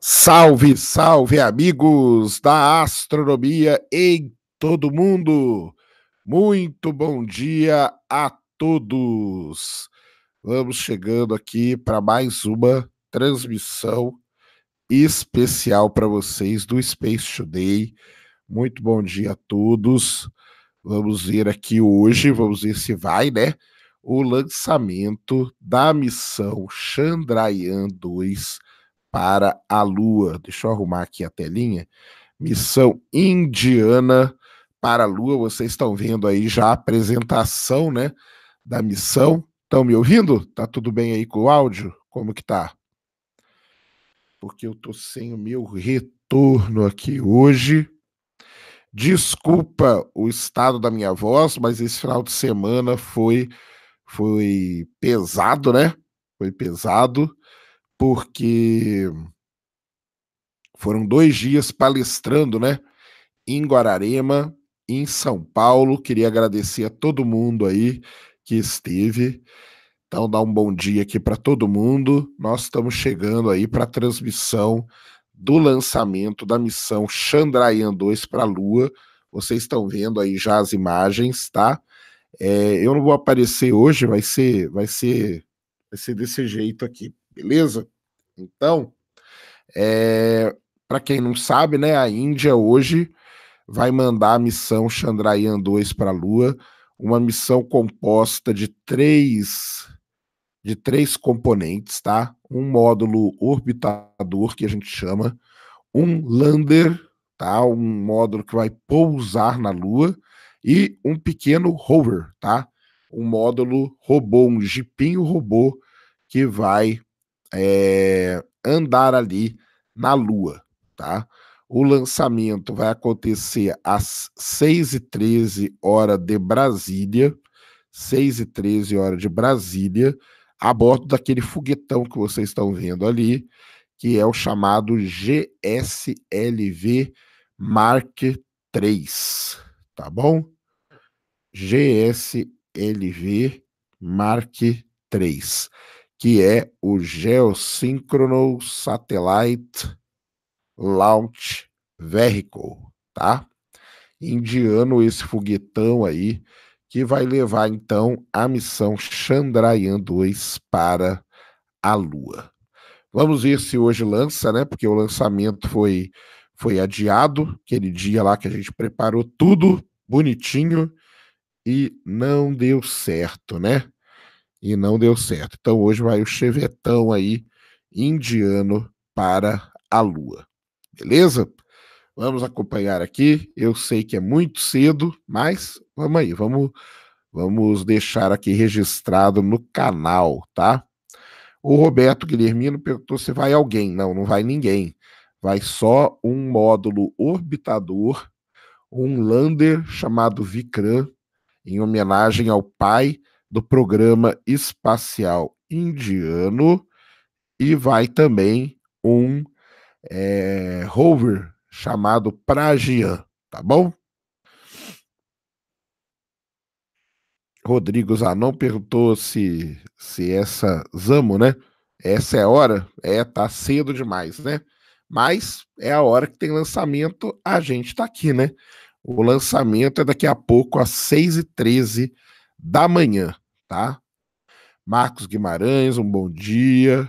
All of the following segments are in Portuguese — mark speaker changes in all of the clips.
Speaker 1: Salve, salve, amigos da astronomia em todo mundo! Muito bom dia a todos! Vamos chegando aqui para mais uma transmissão especial para vocês do Space Today. Muito bom dia a todos. Vamos ver aqui hoje, vamos ver se vai, né? O lançamento da missão Chandrayaan 2 para a Lua. Deixa eu arrumar aqui a telinha. Missão Indiana para a Lua. Vocês estão vendo aí já a apresentação, né, da missão. Estão me ouvindo? Tá tudo bem aí com o áudio? Como que tá? Porque eu tô sem o meu retorno aqui hoje. Desculpa o estado da minha voz, mas esse final de semana foi foi pesado, né? Foi pesado porque foram dois dias palestrando, né? Em Guararema, em São Paulo. Queria agradecer a todo mundo aí que esteve. Então, dá um bom dia aqui para todo mundo. Nós estamos chegando aí para a transmissão do lançamento da missão Chandrayaan 2 para a Lua. Vocês estão vendo aí já as imagens, tá? É, eu não vou aparecer hoje, vai ser, vai ser, vai ser desse jeito aqui beleza? Então, é, eh, para quem não sabe, né, a Índia hoje vai mandar a missão Chandrayaan 2 para a Lua, uma missão composta de três de três componentes, tá? Um módulo orbitador que a gente chama, um lander, tá? Um módulo que vai pousar na Lua e um pequeno rover, tá? Um módulo robô, um jipinho robô que vai é, andar ali na Lua, tá? O lançamento vai acontecer às 6h13 hora de Brasília, 6h13 hora de Brasília, a bordo daquele foguetão que vocês estão vendo ali, que é o chamado GSLV Mark III, tá bom? GSLV Mark III que é o Geosynchronous Satellite Launch Vehicle, tá? Indiano esse foguetão aí que vai levar então a missão Chandrayaan 2 para a Lua. Vamos ver se hoje lança, né? Porque o lançamento foi foi adiado, aquele dia lá que a gente preparou tudo bonitinho e não deu certo, né? e não deu certo. Então hoje vai o chevetão aí indiano para a Lua. Beleza? Vamos acompanhar aqui. Eu sei que é muito cedo, mas vamos aí, vamos vamos deixar aqui registrado no canal, tá? O Roberto Guilhermino perguntou se vai alguém. Não, não vai ninguém. Vai só um módulo orbitador, um lander chamado Vikram, em homenagem ao pai do Programa Espacial Indiano e vai também um é, rover chamado Pragyan, tá bom? Rodrigo Zanon perguntou se, se essa Zamo, né? Essa é a hora? É, tá cedo demais, né? Mas é a hora que tem lançamento, a gente tá aqui, né? O lançamento é daqui a pouco, às 6h13 da manhã, tá? Marcos Guimarães, um bom dia.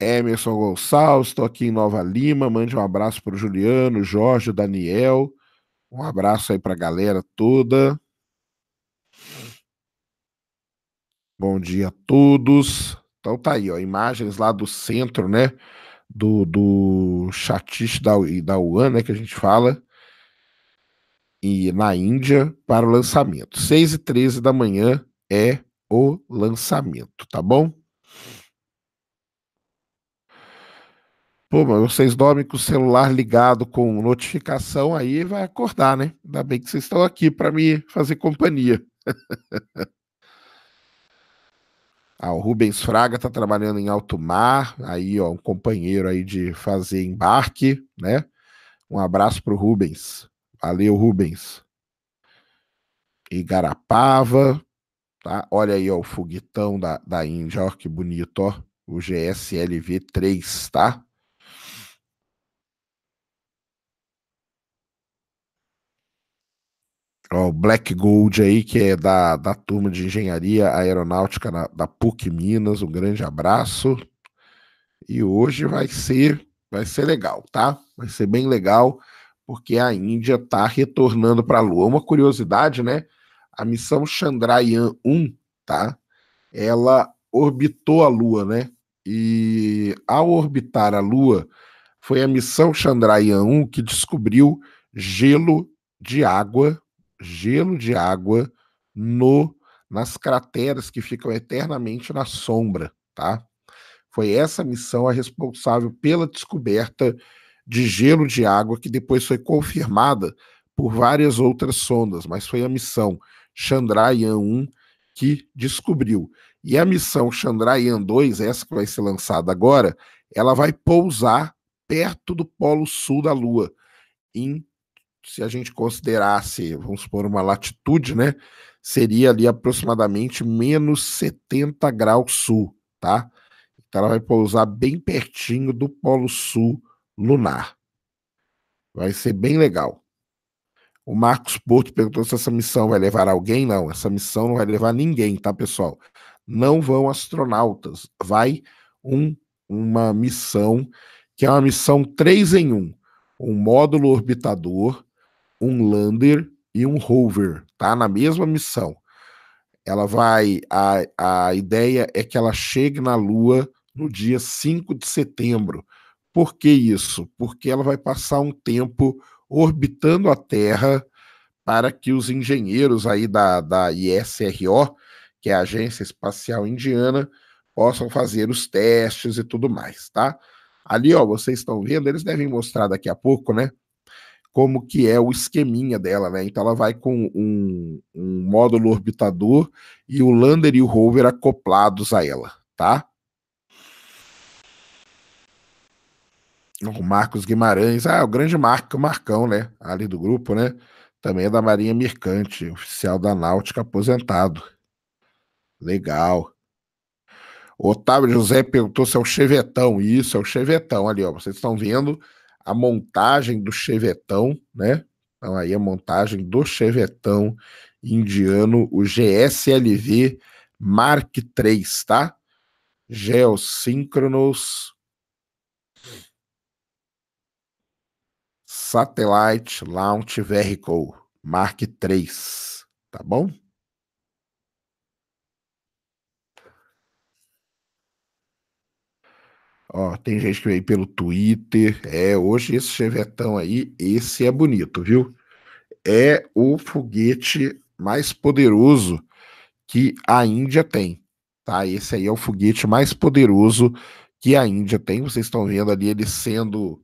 Speaker 1: Emerson Gonçalves, estou aqui em Nova Lima. Mande um abraço para o Juliano, Jorge, Daniel. Um abraço aí para a galera toda. Bom dia a todos. Então tá aí, ó, imagens lá do centro, né? Do, do chatiche da, da UAN, né? Que a gente fala e na Índia para o lançamento. 6 e 13 da manhã é o lançamento, tá bom? Pô, mas vocês dormem com o celular ligado com notificação, aí vai acordar, né? Ainda bem que vocês estão aqui para me fazer companhia. ah, o Rubens Fraga está trabalhando em alto mar, aí ó, um companheiro aí de fazer embarque, né? Um abraço para o Rubens. Valeu, Rubens. Igarapava, tá? Olha aí, ó, o foguetão da, da Índia, ó, que bonito, ó. O GSLV 3, tá? Ó, o Black Gold aí, que é da, da turma de engenharia aeronáutica na, da PUC Minas, um grande abraço. E hoje vai ser vai ser legal, tá? Vai ser bem legal porque a Índia está retornando para a Lua. Uma curiosidade, né? A missão Chandrayaan-1, tá? Ela orbitou a Lua, né? E ao orbitar a Lua, foi a missão Chandrayaan-1 que descobriu gelo de água, gelo de água no nas crateras que ficam eternamente na sombra, tá? Foi essa missão a responsável pela descoberta de gelo de água que depois foi confirmada por várias outras sondas, mas foi a missão Chandrayaan-1 que descobriu. E a missão Chandrayaan-2, essa que vai ser lançada agora, ela vai pousar perto do polo sul da Lua, em se a gente considerasse, vamos supor, uma latitude, né? Seria ali aproximadamente menos 70 graus sul, tá? Então ela vai pousar bem pertinho do Polo Sul lunar. Vai ser bem legal. O Marcos Porto perguntou se essa missão vai levar alguém. Não, essa missão não vai levar ninguém, tá, pessoal? Não vão astronautas. Vai um, uma missão que é uma missão 3 em 1. Um módulo orbitador, um lander e um rover, tá? Na mesma missão. Ela vai. A, a ideia é que ela chegue na Lua no dia 5 de setembro por que isso? Porque ela vai passar um tempo orbitando a Terra para que os engenheiros aí da, da ISRO, que é a Agência Espacial Indiana, possam fazer os testes e tudo mais, tá? Ali, ó, vocês estão vendo, eles devem mostrar daqui a pouco, né? Como que é o esqueminha dela, né? Então ela vai com um, um módulo orbitador e o lander e o rover acoplados a ela, tá? o Marcos Guimarães, ah, o grande Marco, o Marcão, né? Ali do grupo, né? Também é da Marinha Mercante, oficial da Náutica aposentado. Legal. Otávio José perguntou se é o Chevetão. Isso, é o Chevetão ali, ó. Vocês estão vendo a montagem do Chevetão, né? Então aí a montagem do Chevetão indiano, o GSLV Mark 3, tá? Geosíncronos Satellite Launch Vehicle Mark III, tá bom? Ó, tem gente que veio pelo Twitter. É, hoje esse chevetão aí, esse é bonito, viu? É o foguete mais poderoso que a Índia tem, tá? Esse aí é o foguete mais poderoso que a Índia tem. Vocês estão vendo ali ele sendo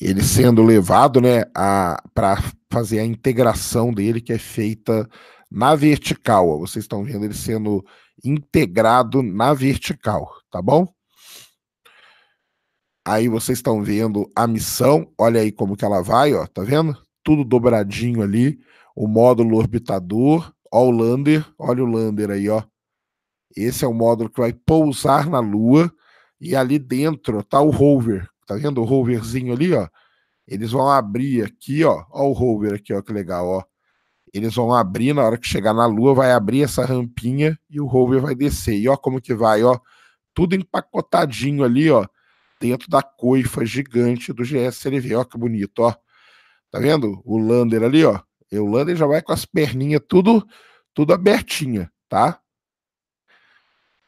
Speaker 1: ele sendo levado né, para fazer a integração dele, que é feita na vertical. Vocês estão vendo ele sendo integrado na vertical, tá bom? Aí vocês estão vendo a missão, olha aí como que ela vai, ó, tá vendo? Tudo dobradinho ali, o módulo orbitador, ó o lander, olha o lander aí, ó. Esse é o módulo que vai pousar na Lua e ali dentro tá o rover Tá vendo o roverzinho ali, ó? Eles vão abrir aqui, ó. Ó o rover aqui, ó, que legal, ó. Eles vão abrir na hora que chegar na Lua, vai abrir essa rampinha e o rover vai descer. E ó como que vai, ó. Tudo empacotadinho ali, ó. Dentro da coifa gigante do GSLV. Ó que bonito, ó. Tá vendo? O Lander ali, ó. E o Lander já vai com as perninhas tudo, tudo abertinha, tá?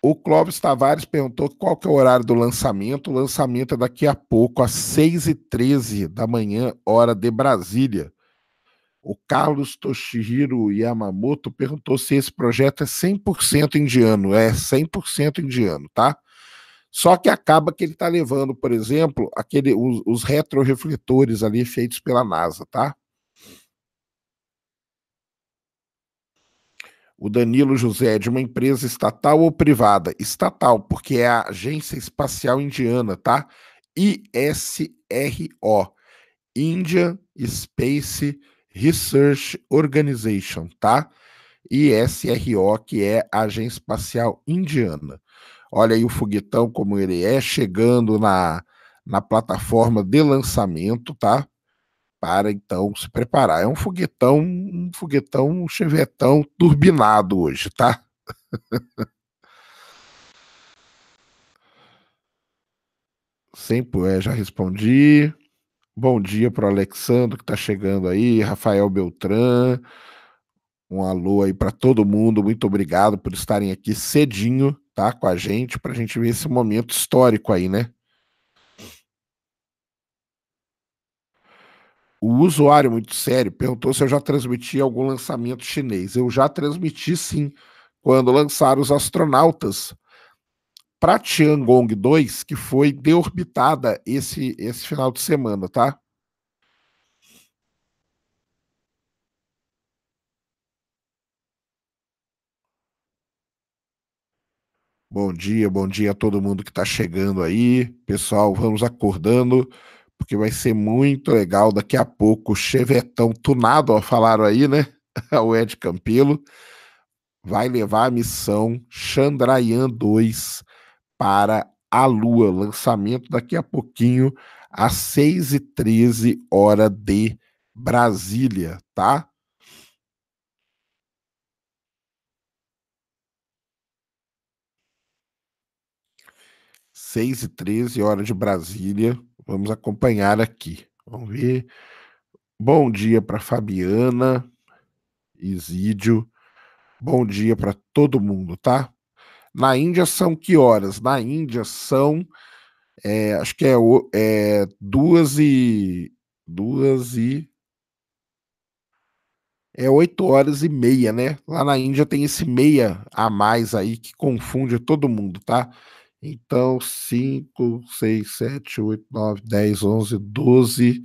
Speaker 1: O Clóvis Tavares perguntou qual que é o horário do lançamento. O lançamento é daqui a pouco, às 6h13 da manhã, hora de Brasília. O Carlos Toshihiro Yamamoto perguntou se esse projeto é 100% indiano. É 100% indiano, tá? Só que acaba que ele está levando, por exemplo, aquele, os, os retrorefletores ali feitos pela NASA, tá? o Danilo José é de uma empresa estatal ou privada? Estatal, porque é a Agência Espacial Indiana, tá? ISRO, Indian Space Research Organization, tá? ISRO, que é a Agência Espacial Indiana. Olha aí o foguetão como ele é, chegando na, na plataforma de lançamento, tá? para então se preparar. É um foguetão, um foguetão, um chevetão turbinado hoje, tá? Sempre é, já respondi. Bom dia para o Alexandre que está chegando aí, Rafael Beltran. Um alô aí para todo mundo. Muito obrigado por estarem aqui cedinho, tá, com a gente, para a gente ver esse momento histórico aí, né? O usuário muito sério perguntou se eu já transmiti algum lançamento chinês. Eu já transmiti sim, quando lançaram os astronautas para Tiangong 2, que foi deorbitada esse, esse final de semana, tá? Bom dia, bom dia a todo mundo que está chegando aí. Pessoal, vamos acordando porque vai ser muito legal daqui a pouco. Chevetão tunado, ó, falaram aí, né? o Ed Campelo vai levar a missão Chandrayaan 2 para a Lua. Lançamento daqui a pouquinho, às 6h13, hora de Brasília, tá? Seis e treze, hora de Brasília. Vamos acompanhar aqui. Vamos ver. Bom dia para Fabiana, Isídio. Bom dia para todo mundo, tá? Na Índia são que horas? Na Índia são, é, acho que é, é duas e duas e é oito horas e meia, né? Lá na Índia tem esse meia a mais aí que confunde todo mundo, tá? Então, 5, 6, 7, 8, 9, 10, 11, 12,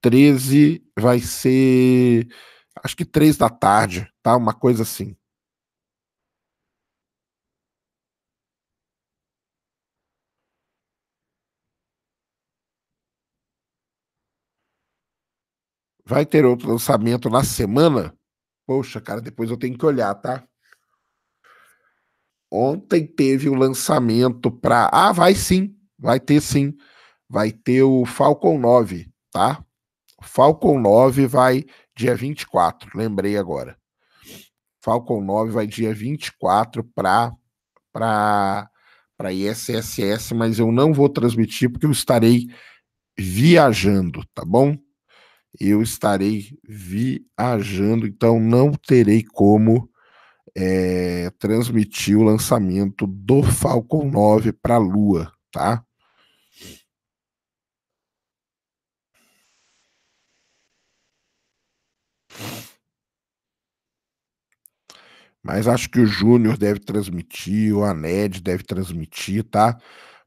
Speaker 1: 13 vai ser. Acho que 3 da tarde, tá? Uma coisa assim. Vai ter outro lançamento na semana? Poxa, cara, depois eu tenho que olhar, tá? Ontem teve o lançamento para. Ah, vai sim, vai ter sim. Vai ter o Falcon 9, tá? Falcon 9 vai dia 24, lembrei agora. Falcon 9 vai dia 24 para para para ISSS, mas eu não vou transmitir porque eu estarei viajando, tá bom? Eu estarei viajando, então não terei como é, transmitir o lançamento do Falcon 9 para a Lua, tá? Mas acho que o Júnior deve transmitir, o Aned deve transmitir, tá?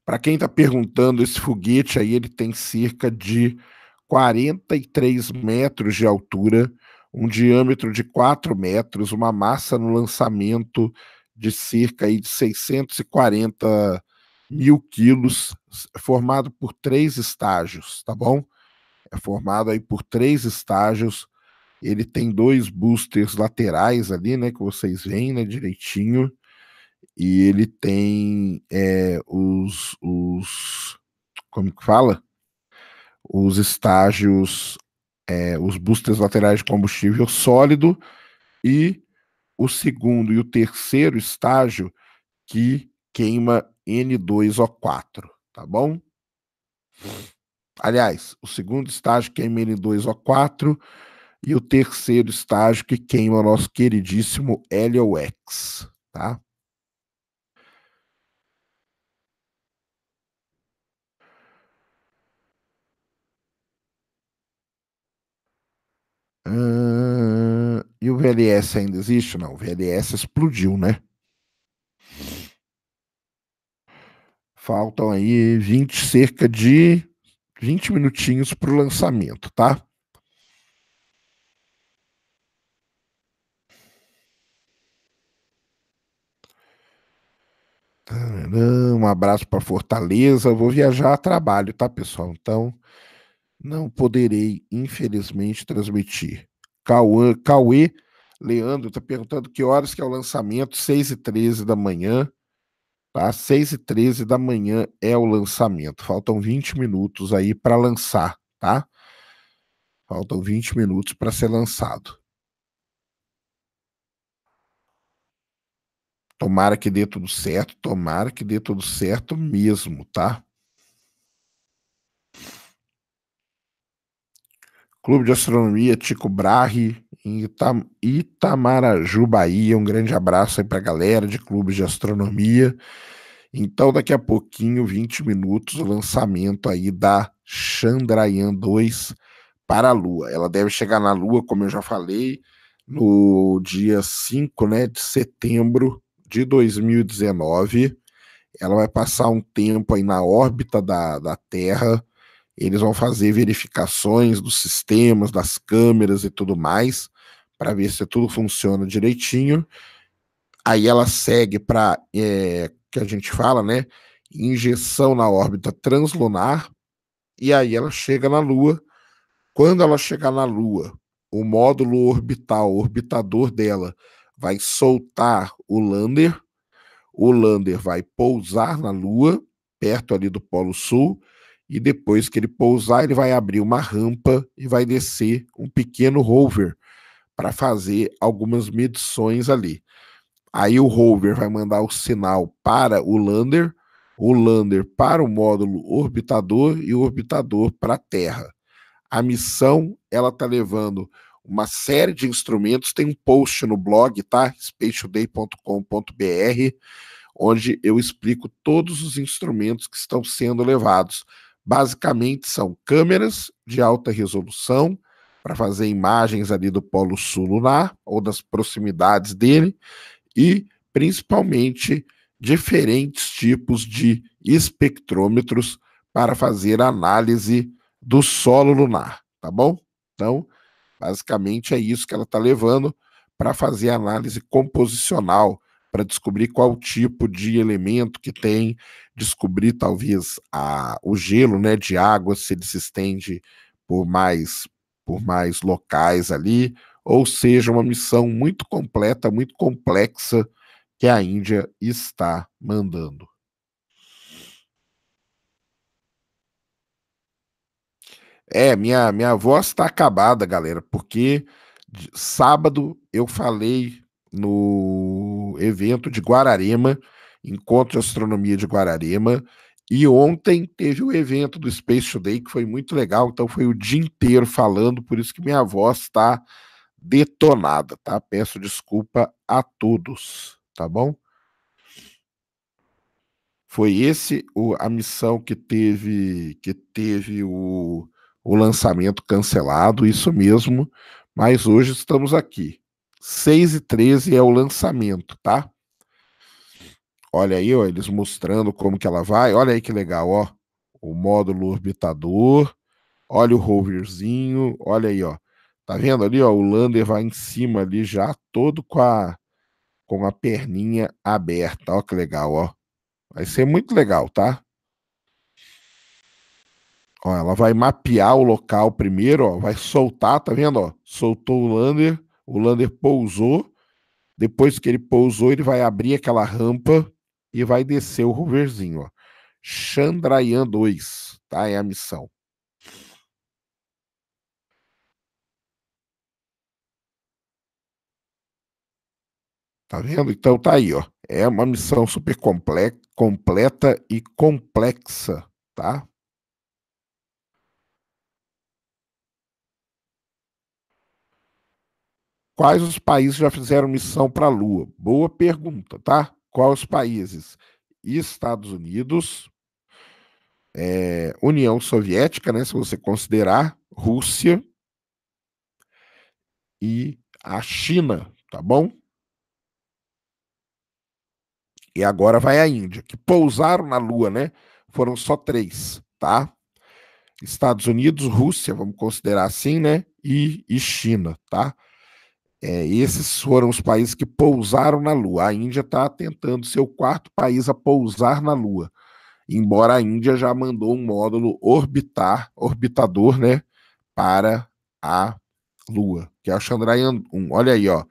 Speaker 1: Para quem está perguntando, esse foguete aí ele tem cerca de 43 metros de altura um diâmetro de 4 metros, uma massa no lançamento de cerca de 640 mil quilos, formado por três estágios, tá bom? É formado aí por três estágios. Ele tem dois boosters laterais ali, né? Que vocês veem, né? Direitinho. E ele tem é, os, os. Como que fala? Os estágios é, os boosters laterais de combustível sólido e o segundo e o terceiro estágio que queima N2O4, tá bom? Aliás, o segundo estágio queima N2O4 e o terceiro estágio que queima o nosso queridíssimo LOX, tá? Uh, e o VLS ainda existe? Não, o VLS explodiu, né? Faltam aí 20, cerca de 20 minutinhos para o lançamento, tá? Um abraço para Fortaleza. Vou viajar a trabalho, tá, pessoal? Então, não poderei, infelizmente, transmitir. Cauã, Cauê Leandro está perguntando que horas que é o lançamento, 6 e 13 da manhã. Tá? 6 e 13 da manhã é o lançamento. Faltam 20 minutos aí para lançar, tá? Faltam 20 minutos para ser lançado. Tomara que dê tudo certo, tomara que dê tudo certo mesmo, tá? Clube de Astronomia Tico Brahe, em Itamaraju, Bahia. Um grande abraço aí para a galera de clubes de astronomia. Então, daqui a pouquinho, 20 minutos, o lançamento aí da Chandrayaan 2 para a Lua. Ela deve chegar na Lua, como eu já falei, no dia 5 né, de setembro de 2019. Ela vai passar um tempo aí na órbita da, da Terra eles vão fazer verificações dos sistemas, das câmeras e tudo mais, para ver se tudo funciona direitinho. Aí ela segue para é, que a gente fala, né? Injeção na órbita translunar. E aí ela chega na Lua. Quando ela chegar na Lua, o módulo orbital, o orbitador dela, vai soltar o lander. O lander vai pousar na Lua, perto ali do Polo Sul, e depois que ele pousar, ele vai abrir uma rampa e vai descer um pequeno rover para fazer algumas medições ali. Aí o rover vai mandar o sinal para o lander, o lander para o módulo orbitador e o orbitador para a Terra. A missão, ela está levando uma série de instrumentos, tem um post no blog, tá? spacetoday.com.br, onde eu explico todos os instrumentos que estão sendo levados basicamente são câmeras de alta resolução para fazer imagens ali do polo sul lunar ou das proximidades dele e principalmente diferentes tipos de espectrômetros para fazer análise do solo lunar, tá bom? Então, basicamente é isso que ela está levando para fazer análise composicional, para descobrir qual tipo de elemento que tem descobrir talvez a, o gelo né, de água, se ele se estende por mais, por mais locais ali, ou seja, uma missão muito completa, muito complexa que a Índia está mandando. É, minha, minha voz está acabada, galera, porque sábado eu falei no evento de Guararema Encontro de Astronomia de Guararema. E ontem teve o evento do Space Today, que foi muito legal, então foi o dia inteiro falando, por isso que minha voz está detonada, tá? Peço desculpa a todos, tá bom? Foi esse o, a missão que teve que teve o, o lançamento cancelado, isso mesmo, mas hoje estamos aqui. 6 e 13 é o lançamento, tá? Olha aí, ó, eles mostrando como que ela vai. Olha aí que legal, ó. O módulo orbitador. Olha o roverzinho. Olha aí, ó. Tá vendo ali, ó? O lander vai em cima ali já, todo com a, com a perninha aberta. Ó que legal, ó. Vai ser muito legal, tá? Ó, ela vai mapear o local primeiro, ó, vai soltar, tá vendo? Ó, soltou o lander, o lander pousou. Depois que ele pousou, ele vai abrir aquela rampa e vai descer o roverzinho, ó. Chandrayaan 2, tá? É a missão. Tá vendo? Então tá aí, ó. É uma missão super completa e complexa, tá? Quais os países já fizeram missão para a Lua? Boa pergunta, tá? Quais países? Estados Unidos, é, União Soviética, né, se você considerar, Rússia e a China, tá bom? E agora vai a Índia, que pousaram na Lua, né? Foram só três, tá? Estados Unidos, Rússia, vamos considerar assim, né? E, e China, tá? É, esses foram os países que pousaram na Lua. A Índia está tentando ser o quarto país a pousar na Lua, embora a Índia já mandou um módulo orbitar, orbitador, né, para a Lua, que é o Chandrayaan 1. Olha aí, ó.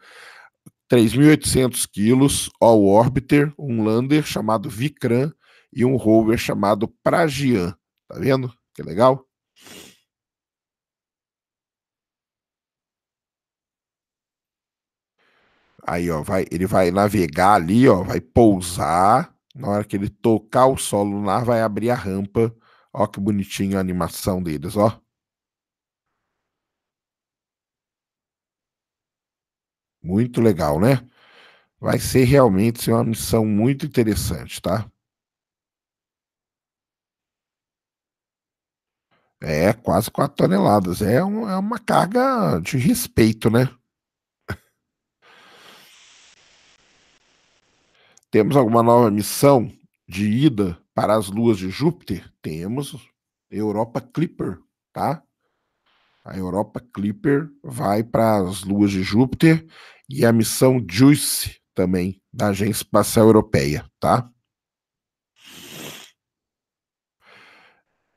Speaker 1: 3.800 quilos, All Orbiter, um lander chamado Vikram e um rover chamado Pragyan. Tá vendo? Que legal? Aí, ó, vai, ele vai navegar ali, ó, vai pousar. Na hora que ele tocar o solo lá, vai abrir a rampa. Ó que bonitinho a animação deles, ó. Muito legal, né? Vai ser realmente uma missão muito interessante, tá? É, quase 4 toneladas. É, um, é uma carga de respeito, né? Temos alguma nova missão de ida para as luas de Júpiter? Temos Europa Clipper, tá? A Europa Clipper vai para as luas de Júpiter e a missão JUICE também da Agência Espacial Europeia, tá?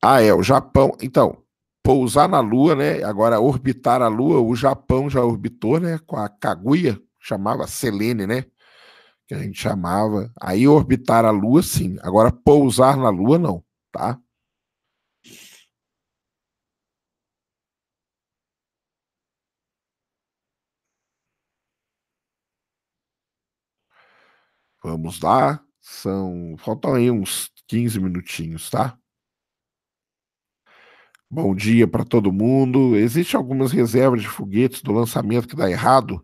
Speaker 1: Ah, é, o Japão. Então, pousar na Lua, né? Agora orbitar a Lua, o Japão já orbitou, né? Com a Kaguya, chamava Selene, né? que a gente chamava. Aí orbitar a Lua, sim. Agora pousar na Lua, não, tá? Vamos lá. São. Faltam aí uns 15 minutinhos, tá? Bom dia para todo mundo. Existem algumas reservas de foguetes do lançamento que dá errado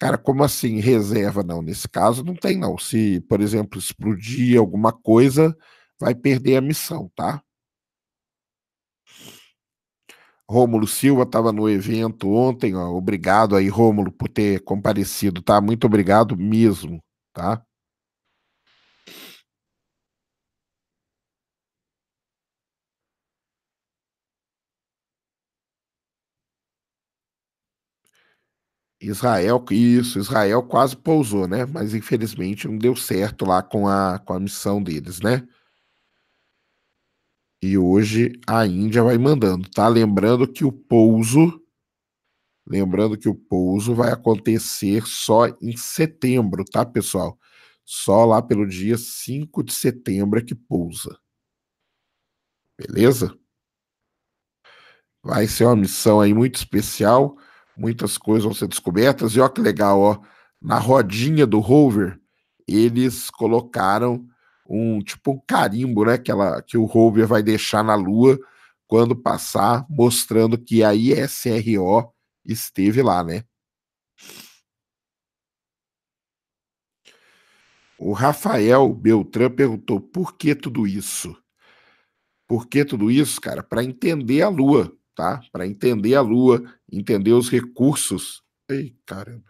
Speaker 1: Cara, como assim? Reserva não. Nesse caso, não tem não. Se, por exemplo, explodir alguma coisa, vai perder a missão, tá? Rômulo Silva estava no evento ontem, ó. Obrigado aí, Rômulo, por ter comparecido, tá? Muito obrigado mesmo, tá? Israel, isso, Israel quase pousou, né? Mas infelizmente não deu certo lá com a, com a missão deles, né? E hoje a Índia vai mandando, tá? Lembrando que o pouso, lembrando que o pouso vai acontecer só em setembro, tá, pessoal? Só lá pelo dia 5 de setembro é que pousa. Beleza? Vai ser uma missão aí muito especial muitas coisas vão ser descobertas. E olha que legal, ó, na rodinha do rover, eles colocaram um tipo um carimbo, né, que, ela, que o rover vai deixar na Lua quando passar, mostrando que a ISRO esteve lá, né? O Rafael Beltrão perguntou por que tudo isso? Por que tudo isso, cara? Para entender a Lua tá? Para entender a Lua, entender os recursos. Ei, caramba.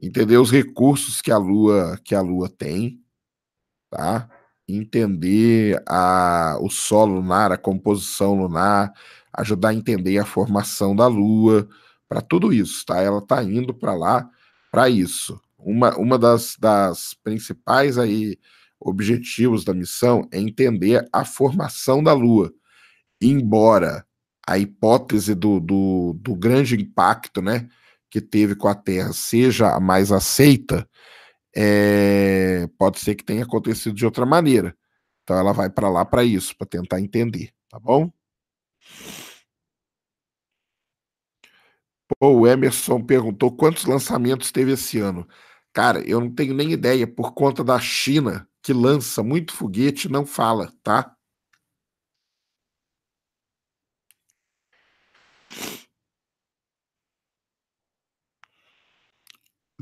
Speaker 1: Entender os recursos que a Lua que a Lua tem, tá? Entender a, o solo lunar, a composição lunar, ajudar a entender a formação da Lua, para tudo isso, tá? Ela tá indo para lá para isso. Uma, uma das, das principais aí objetivos da missão é entender a formação da Lua. Embora a hipótese do, do, do grande impacto né, que teve com a Terra seja a mais aceita, é, pode ser que tenha acontecido de outra maneira. Então ela vai para lá para isso, para tentar entender, tá bom? Pô, o Emerson perguntou quantos lançamentos teve esse ano. Cara, eu não tenho nem ideia, por conta da China, que lança muito foguete, não fala, tá?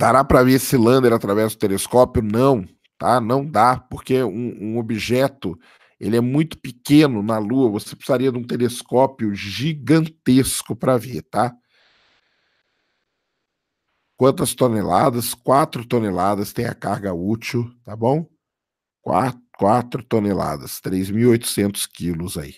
Speaker 1: Dará para ver esse lander através do telescópio? Não, tá? Não dá, porque um, um objeto ele é muito pequeno na Lua. Você precisaria de um telescópio gigantesco para ver, tá? Quantas toneladas? Quatro toneladas tem a carga útil, tá bom? Quatro, 4 toneladas, 3.800 quilos aí.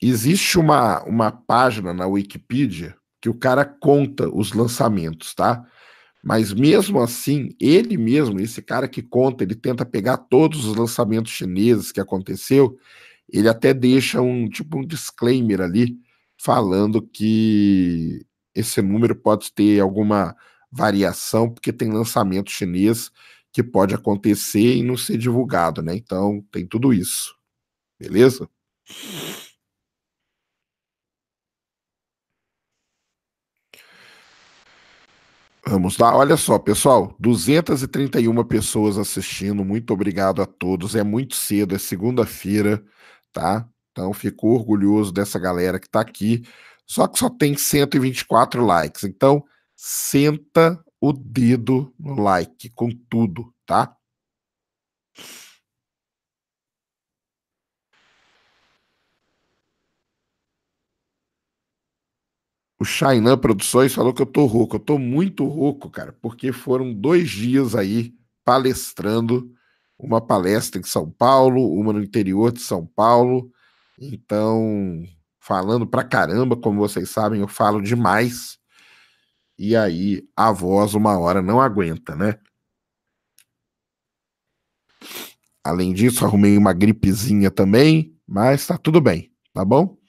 Speaker 1: existe uma, uma página na Wikipedia que o cara conta os lançamentos, tá? Mas mesmo assim, ele mesmo, esse cara que conta, ele tenta pegar todos os lançamentos chineses que aconteceu, ele até deixa um tipo um disclaimer ali falando que esse número pode ter alguma variação porque tem lançamento chinês que pode acontecer e não ser divulgado, né? Então, tem tudo isso. Beleza? Vamos lá, olha só, pessoal, 231 pessoas assistindo. Muito obrigado a todos. É muito cedo, é segunda-feira, tá? Então fico orgulhoso dessa galera que tá aqui. Só que só tem 124 likes. Então, senta o dedo no like com tudo, tá? O Shainan Produções falou que eu tô rouco. Eu tô muito rouco, cara, porque foram dois dias aí palestrando, uma palestra em São Paulo, uma no interior de São Paulo. Então, falando pra caramba, como vocês sabem, eu falo demais. E aí a voz uma hora não aguenta, né? Além disso, arrumei uma gripezinha também, mas tá tudo bem, tá bom?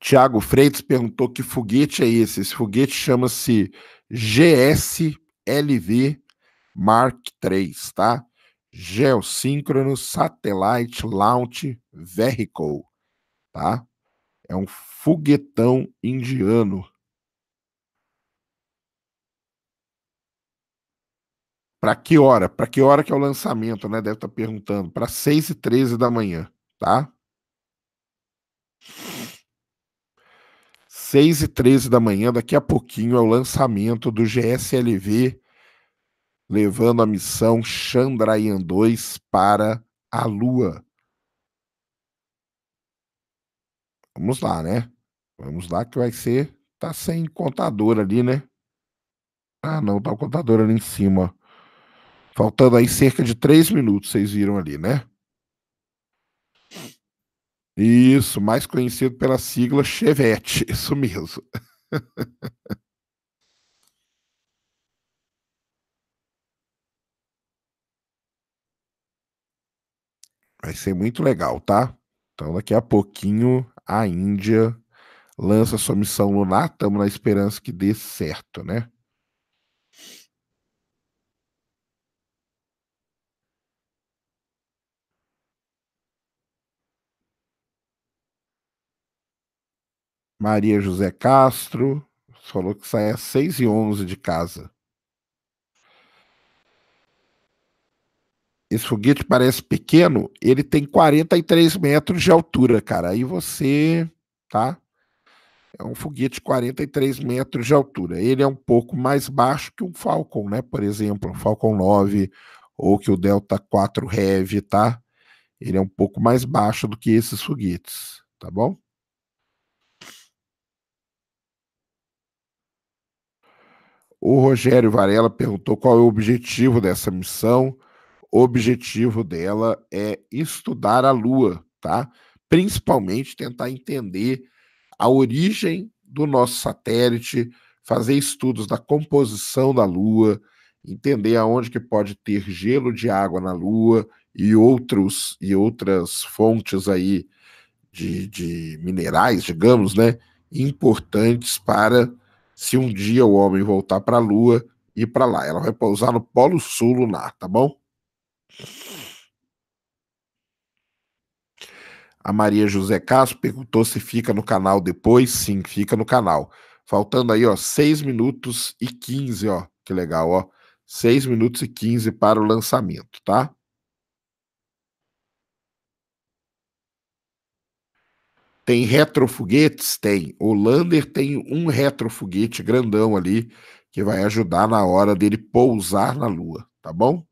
Speaker 1: Tiago Freitas perguntou que foguete é esse. Esse foguete chama-se GSLV Mark III, tá? Geosynchronous Satellite Launch Vehicle, tá? É um foguetão indiano. Para que hora? Para que hora que é o lançamento, né? Deve estar tá perguntando. Para 6 e 13 da manhã, tá? 6 e 13 da manhã, daqui a pouquinho, é o lançamento do GSLV, levando a missão Chandrayaan 2 para a Lua. Vamos lá, né? Vamos lá que vai ser. Tá sem contador ali, né? Ah, não, tá o contador ali em cima. Faltando aí cerca de 3 minutos, vocês viram ali, né? Isso, mais conhecido pela sigla Chevette, isso mesmo. Vai ser muito legal, tá? Então, daqui a pouquinho, a Índia lança sua missão lunar. Estamos na esperança que dê certo, né? Maria José Castro falou que sai às 6 e 11 de casa. Esse foguete parece pequeno, ele tem 43 metros de altura, cara. Aí você, tá? É um foguete de 43 metros de altura. Ele é um pouco mais baixo que um Falcon, né? Por exemplo, um Falcon 9 ou que o Delta 4 Heavy, tá? Ele é um pouco mais baixo do que esses foguetes, tá bom? O Rogério Varela perguntou qual é o objetivo dessa missão. O objetivo dela é estudar a Lua, tá? Principalmente tentar entender a origem do nosso satélite, fazer estudos da composição da Lua, entender aonde que pode ter gelo de água na Lua e outros e outras fontes aí de, de minerais, digamos, né, importantes para se um dia o homem voltar para a Lua e para lá. Ela vai pousar no Polo Sul lunar, tá bom? A Maria José Castro perguntou se fica no canal depois. Sim, fica no canal. Faltando aí, ó, 6 minutos e 15, ó. Que legal, ó. 6 minutos e 15 para o lançamento, tá? Tem retrofoguetes? Tem. O lander tem um retrofoguete grandão ali que vai ajudar na hora dele pousar na Lua, tá bom?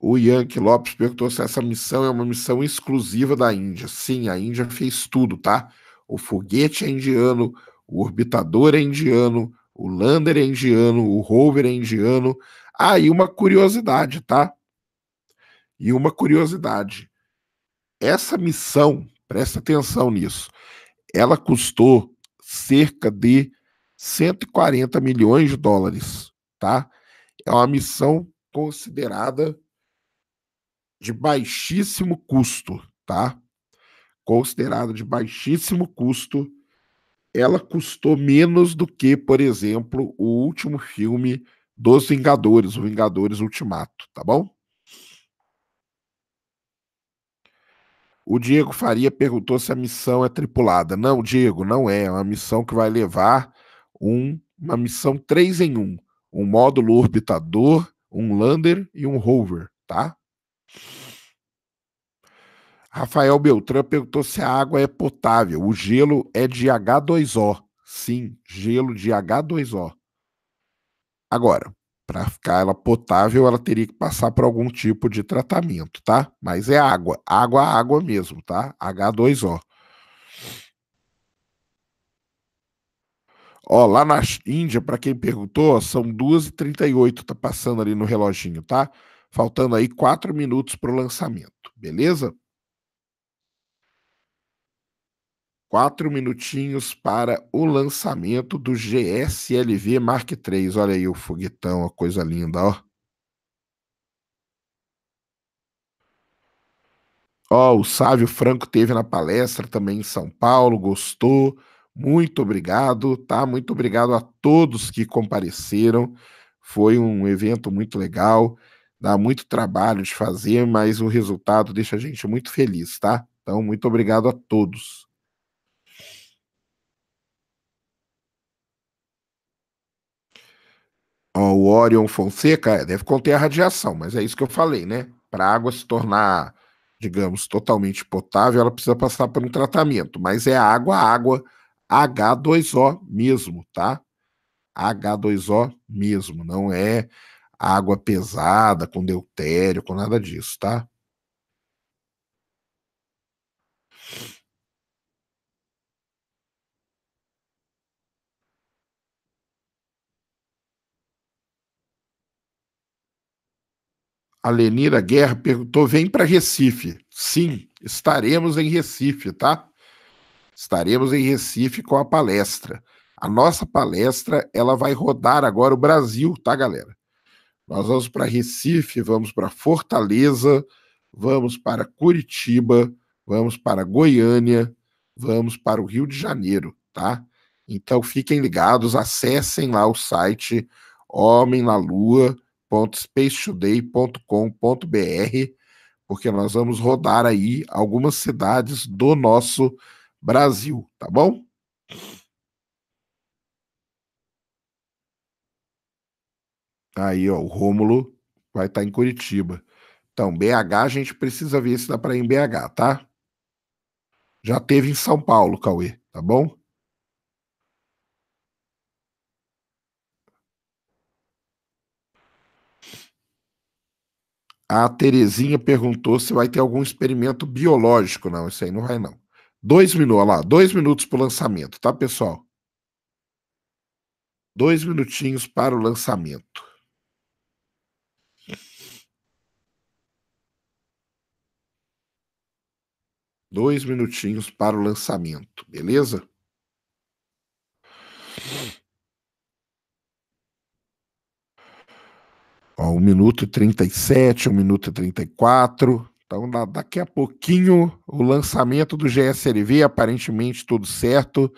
Speaker 1: O Yankee Lopes perguntou se essa missão é uma missão exclusiva da Índia. Sim, a Índia fez tudo, tá? O foguete é indiano, o orbitador é indiano, o lander é indiano, o rover é indiano. Aí ah, uma curiosidade, tá? E uma curiosidade: essa missão, presta atenção nisso, ela custou cerca de 140 milhões de dólares, tá? É uma missão considerada de baixíssimo custo, tá? Considerada de baixíssimo custo, ela custou menos do que, por exemplo, o último filme dos Vingadores, o Vingadores Ultimato, tá bom? O Diego Faria perguntou se a missão é tripulada. Não, Diego, não é. É uma missão que vai levar um, uma missão 3 em 1. Um módulo orbitador, um lander e um rover, tá? Rafael Beltrão perguntou se a água é potável. O gelo é de H2O. Sim, gelo de H2O. Agora, para ficar ela potável, ela teria que passar por algum tipo de tratamento, tá? Mas é água, água, água mesmo, tá? H2O. Ó, lá na Índia, para quem perguntou, são 2h38, tá passando ali no reloginho, tá? Faltando aí 4 minutos para o lançamento, beleza? Quatro minutinhos para o lançamento do GSLV Mark III. Olha aí o foguetão, a coisa linda, ó. Ó, o Sávio Franco teve na palestra também em São Paulo, gostou. Muito obrigado, tá? Muito obrigado a todos que compareceram. Foi um evento muito legal. Dá muito trabalho de fazer, mas o resultado deixa a gente muito feliz, tá? Então, muito obrigado a todos. o Orion Fonseca é, deve conter a radiação, mas é isso que eu falei, né? Para a água se tornar, digamos, totalmente potável, ela precisa passar por um tratamento, mas é água, água H2O mesmo, tá? H2O mesmo, não é água pesada, com deutério, com nada disso, tá? A Lenira Guerra perguntou: vem para Recife. Sim, estaremos em Recife, tá? Estaremos em Recife com a palestra. A nossa palestra ela vai rodar agora o Brasil, tá, galera? Nós vamos para Recife, vamos para Fortaleza, vamos para Curitiba, vamos para Goiânia, vamos para o Rio de Janeiro, tá? Então fiquem ligados, acessem lá o site Homem na Lua www.spacetoday.com.br, porque nós vamos rodar aí algumas cidades do nosso Brasil, tá bom? Tá aí, ó, o Rômulo vai estar tá em Curitiba. Então, BH, a gente precisa ver se dá para ir em BH, tá? Já teve em São Paulo, Cauê, tá bom? A Terezinha perguntou se vai ter algum experimento biológico. Não, isso aí não vai, não. Dois minutos, lá, dois minutos para o lançamento, tá, pessoal? Dois minutinhos para o lançamento. Dois minutinhos para o lançamento, beleza? Ó, 1 minuto e 37, 1 minuto e 34. Então, da, daqui a pouquinho, o lançamento do GSLV, aparentemente tudo certo.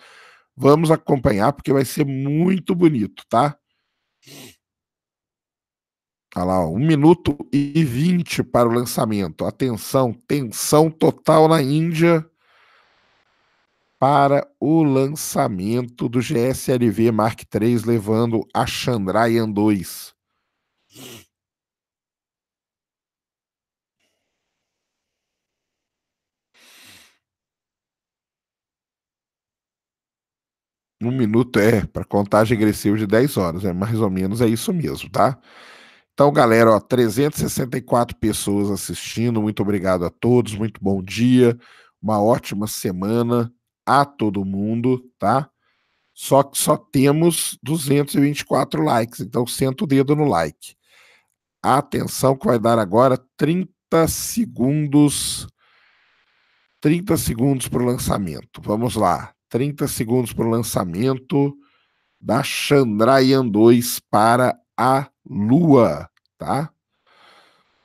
Speaker 1: Vamos acompanhar, porque vai ser muito bonito, tá? Olha lá, ó, 1 minuto e 20 para o lançamento. Atenção, tensão total na Índia para o lançamento do GSLV Mark III, levando a Chandrayaan 2. Um minuto é para contagem regressiva de 10 horas, é mais ou menos é isso mesmo, tá? Então, galera, ó, 364 pessoas assistindo, muito obrigado a todos, muito bom dia, uma ótima semana a todo mundo, tá? Só que só temos 224 likes, então senta o dedo no like. Atenção que vai dar agora 30 segundos. 30 segundos para o lançamento. Vamos lá. 30 segundos para o lançamento da Chandrayaan 2 para a Lua, tá?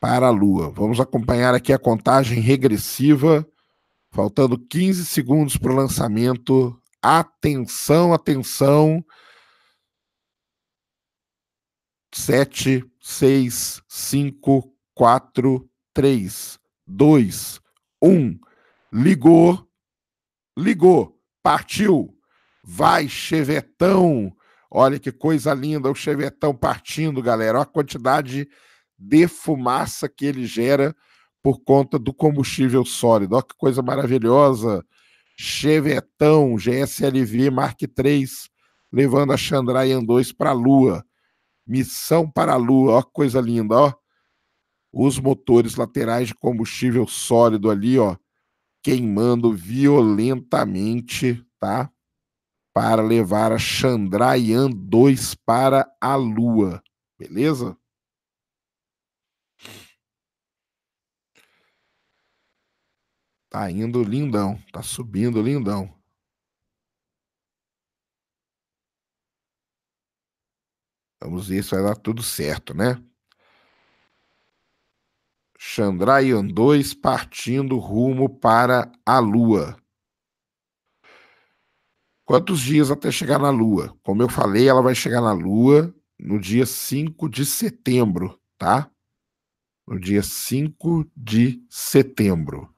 Speaker 1: Para a Lua. Vamos acompanhar aqui a contagem regressiva, faltando 15 segundos para o lançamento. Atenção, atenção. 7, 6, 5, 4, 3, 2, 1. Ligou, ligou, partiu. Vai, chevetão. Olha que coisa linda, o chevetão partindo, galera. Olha a quantidade de fumaça que ele gera por conta do combustível sólido. Olha que coisa maravilhosa. Chevetão GSLV Mark III levando a Chandrayaan 2 para a Lua. Missão para a Lua, ó, que coisa linda, ó. Os motores laterais de combustível sólido ali, ó, queimando violentamente, tá? Para levar a Chandrayaan 2 para a Lua, beleza? Tá indo lindão, tá subindo lindão. Vamos ver se vai dar tudo certo, né? Chandrayaan 2 partindo rumo para a Lua. Quantos dias até chegar na Lua? Como eu falei, ela vai chegar na Lua no dia 5 de setembro, tá? No dia 5 de setembro.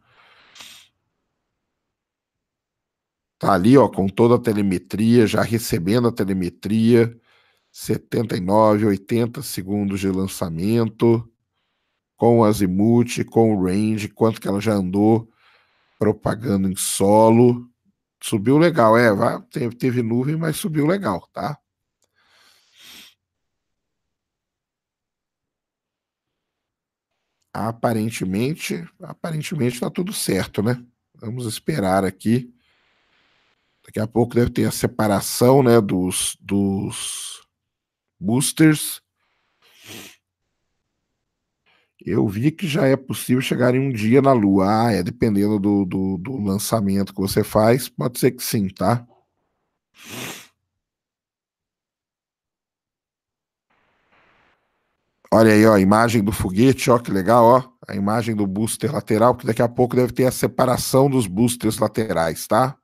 Speaker 1: Tá ali, ó, com toda a telemetria, já recebendo a telemetria 79, 80 segundos de lançamento, com o azimuth, com o range, quanto que ela já andou propagando em solo. Subiu legal, é, vai, teve, teve nuvem, mas subiu legal, tá? Aparentemente, aparentemente está tudo certo, né? Vamos esperar aqui. Daqui a pouco deve ter a separação, né, dos, dos boosters. Eu vi que já é possível chegar em um dia na Lua. Ah, é dependendo do, do, do lançamento que você faz, pode ser que sim, tá? Olha aí, ó, a imagem do foguete, ó, que legal, ó. A imagem do booster lateral, que daqui a pouco deve ter a separação dos boosters laterais, tá?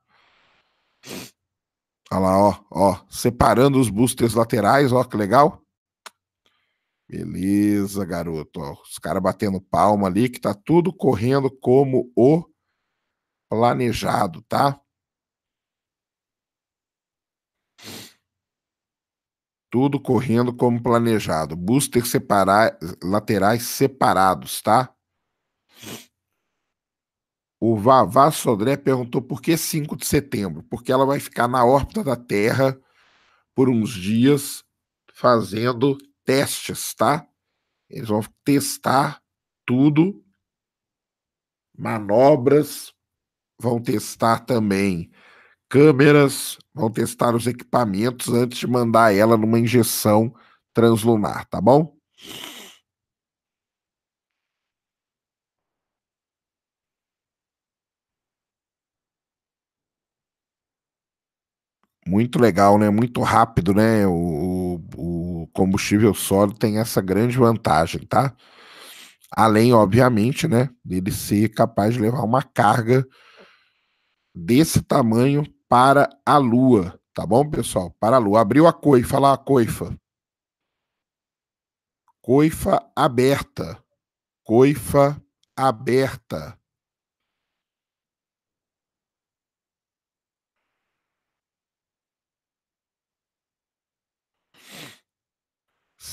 Speaker 1: Olha lá, ó, ó, separando os boosters laterais, ó, que legal. Beleza, garoto. Ó, os caras batendo palma ali, que tá tudo correndo como o planejado, tá? Tudo correndo como planejado. Boosters separar, laterais separados, tá? O Vavá Sodré perguntou por que 5 de setembro? Porque ela vai ficar na órbita da Terra por uns dias fazendo testes, tá? Eles vão testar tudo, manobras, vão testar também câmeras, vão testar os equipamentos antes de mandar ela numa injeção translunar, tá bom? Muito legal, né? Muito rápido, né? O, o combustível sólido tem essa grande vantagem, tá? Além, obviamente, né, dele ser capaz de levar uma carga desse tamanho para a Lua, tá bom, pessoal? Para a Lua. Abriu a coifa, lá, a coifa. Coifa aberta. Coifa aberta.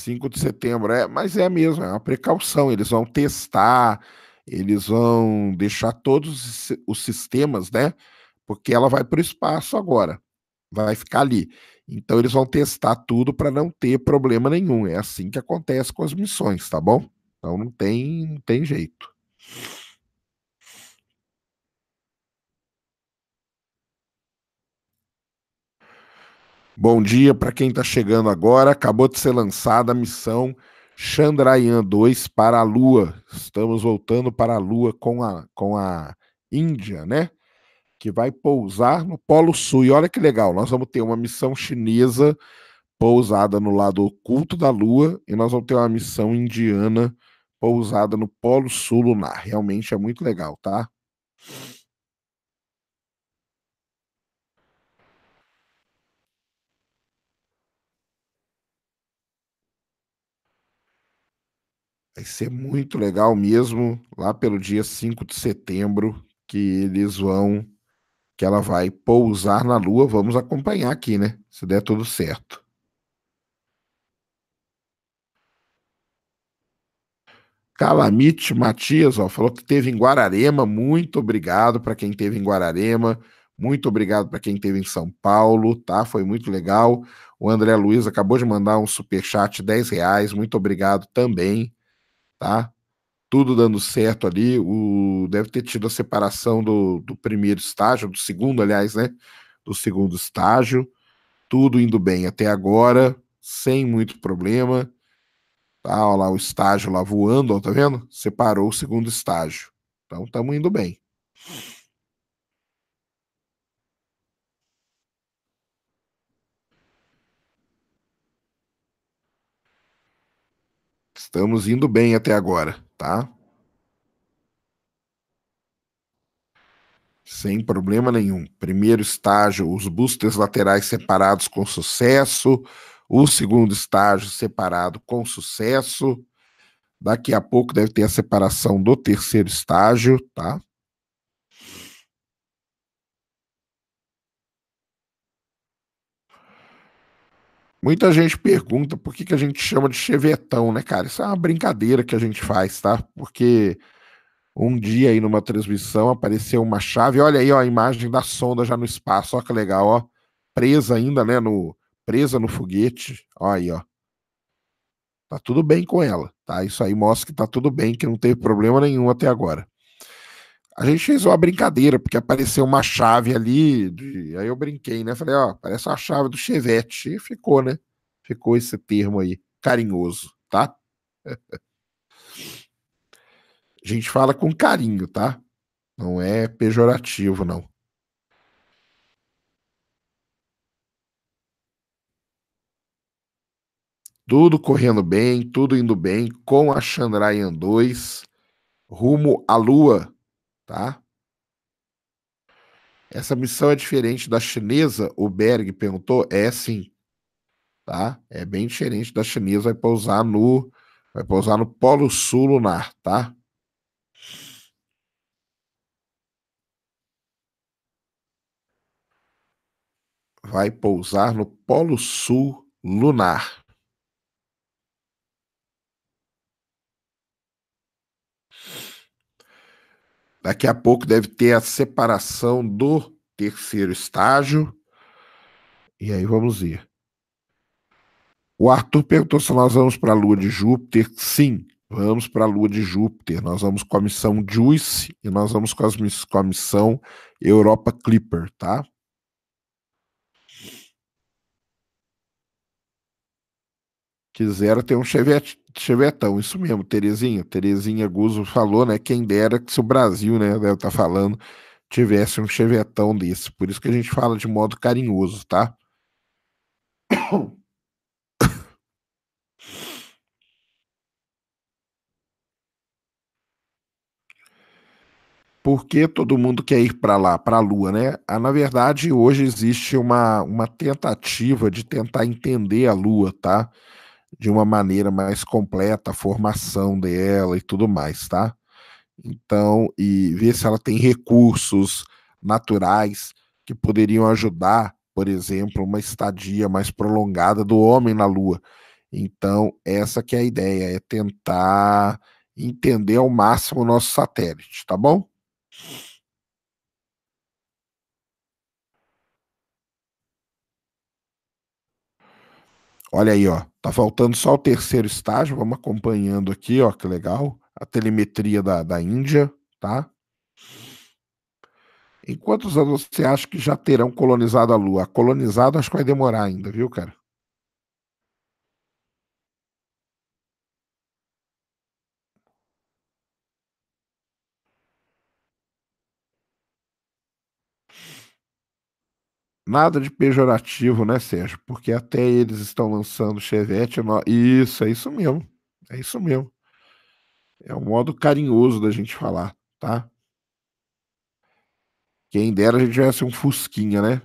Speaker 1: 5 de setembro, é, mas é mesmo, é uma precaução. Eles vão testar, eles vão deixar todos os sistemas, né? Porque ela vai para o espaço agora, vai ficar ali. Então eles vão testar tudo para não ter problema nenhum. É assim que acontece com as missões, tá bom? Então não tem, não tem jeito. Bom dia para quem está chegando agora. Acabou de ser lançada a missão Chandrayaan 2 para a Lua. Estamos voltando para a Lua com a, com a Índia, né? Que vai pousar no Polo Sul. E olha que legal, nós vamos ter uma missão chinesa pousada no lado oculto da Lua e nós vamos ter uma missão indiana pousada no Polo Sul Lunar. Realmente é muito legal, tá? Vai ser muito legal mesmo, lá pelo dia 5 de setembro, que eles vão. que ela vai pousar na Lua. Vamos acompanhar aqui, né? Se der tudo certo. Calamite Matias, ó, falou que teve em Guararema. Muito obrigado para quem teve em Guararema. Muito obrigado para quem teve em São Paulo, tá? Foi muito legal. O André Luiz acabou de mandar um super chat, 10 reais. Muito obrigado também tá? Tudo dando certo ali. O, deve ter tido a separação do, do primeiro estágio, do segundo, aliás, né? Do segundo estágio. Tudo indo bem até agora, sem muito problema. Tá, ó lá o estágio lá voando, ó, tá vendo? Separou o segundo estágio. Então estamos indo bem. Estamos indo bem até agora, tá? Sem problema nenhum. Primeiro estágio, os boosters laterais separados com sucesso. O segundo estágio separado com sucesso. Daqui a pouco deve ter a separação do terceiro estágio, tá? Muita gente pergunta por que, que a gente chama de chevetão, né, cara? Isso é uma brincadeira que a gente faz, tá? Porque um dia aí numa transmissão apareceu uma chave, olha aí ó, a imagem da sonda já no espaço, ó que legal, ó, presa ainda, né, no presa no foguete, Olha aí, ó. Tá tudo bem com ela, tá? Isso aí mostra que tá tudo bem, que não teve problema nenhum até agora. A gente fez uma brincadeira, porque apareceu uma chave ali, de... aí eu brinquei, né? Falei, ó, parece uma chave do Chevette. E ficou, né? Ficou esse termo aí, carinhoso, tá? A gente fala com carinho, tá? Não é pejorativo, não. Tudo correndo bem, tudo indo bem com a Chandrayaan 2, rumo à Lua tá? Essa missão é diferente da chinesa? O Berg perguntou. É sim, tá? É bem diferente da chinesa. Vai pousar no, vai pousar no Polo Sul lunar, tá? Vai pousar no Polo Sul lunar. Daqui a pouco deve ter a separação do terceiro estágio. E aí vamos ver. O Arthur perguntou se nós vamos para a Lua de Júpiter. Sim, vamos para a Lua de Júpiter. Nós vamos com a missão JUICE e nós vamos com, as, com a missão Europa Clipper, tá? Quiseram ter um chevette, chevetão, isso mesmo, Terezinha. Terezinha Guzo falou, né? Quem dera que se o Brasil, né, deve estar tá falando, tivesse um chevetão desse. Por isso que a gente fala de modo carinhoso, tá? Por que todo mundo quer ir para lá, para a Lua, né? Ah, na verdade, hoje existe uma, uma tentativa de tentar entender a Lua, tá? de uma maneira mais completa a formação dela e tudo mais, tá? Então, e ver se ela tem recursos naturais que poderiam ajudar, por exemplo, uma estadia mais prolongada do homem na Lua. Então, essa que é a ideia, é tentar entender ao máximo o nosso satélite, tá bom? Olha aí, ó. Tá faltando só o terceiro estágio. Vamos acompanhando aqui, ó. Que legal. A telemetria da, da Índia, tá? Em quantos anos você acha que já terão colonizado a Lua? Colonizado, acho que vai demorar ainda, viu, cara? Nada de pejorativo, né, Sérgio? Porque até eles estão lançando Chevette. Isso, é isso mesmo. É isso mesmo. É um modo carinhoso da gente falar, tá? Quem dera a gente tivesse um Fusquinha, né?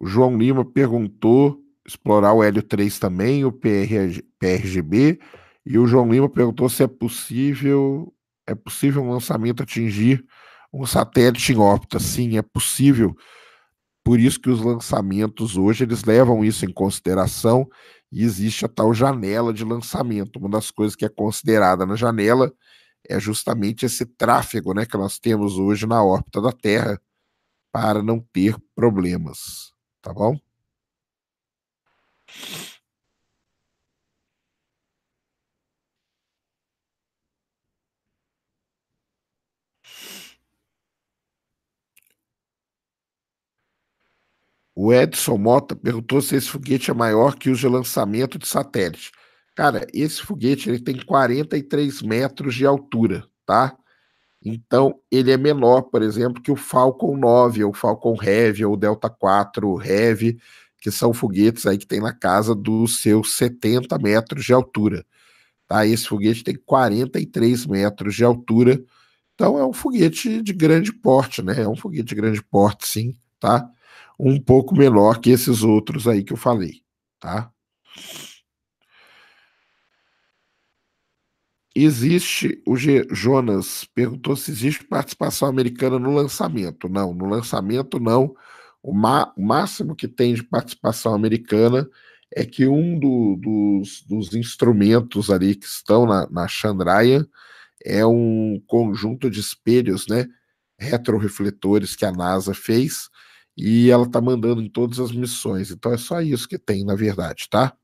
Speaker 1: O João Lima perguntou explorar o Hélio 3 também, o PR, PRGB, e o João Lima perguntou se é possível é possível um lançamento atingir um satélite em órbita. Sim, é possível. Por isso que os lançamentos hoje eles levam isso em consideração e existe a tal janela de lançamento. Uma das coisas que é considerada na janela é justamente esse tráfego né, que nós temos hoje na órbita da Terra para não ter problemas. Tá bom? O Edson Mota perguntou se esse foguete é maior que os de lançamento de satélite. Cara, esse foguete ele tem 43 metros de altura, tá? Então, ele é menor, por exemplo, que o Falcon 9, ou o Falcon Heavy, ou o Delta 4 Heavy, que são foguetes aí que tem na casa dos seus 70 metros de altura. Tá? Esse foguete tem 43 metros de altura, então é um foguete de grande porte, né? É um foguete de grande porte, sim, tá? um pouco menor que esses outros aí que eu falei, tá? Existe, o G, Jonas perguntou se existe participação americana no lançamento. Não, no lançamento não. O, ma, o máximo que tem de participação americana é que um do, dos, dos, instrumentos ali que estão na, na Chandrayaan é um conjunto de espelhos, né, retrorefletores que a NASA fez, e ela tá mandando em todas as missões. Então é só isso que tem, na verdade, tá?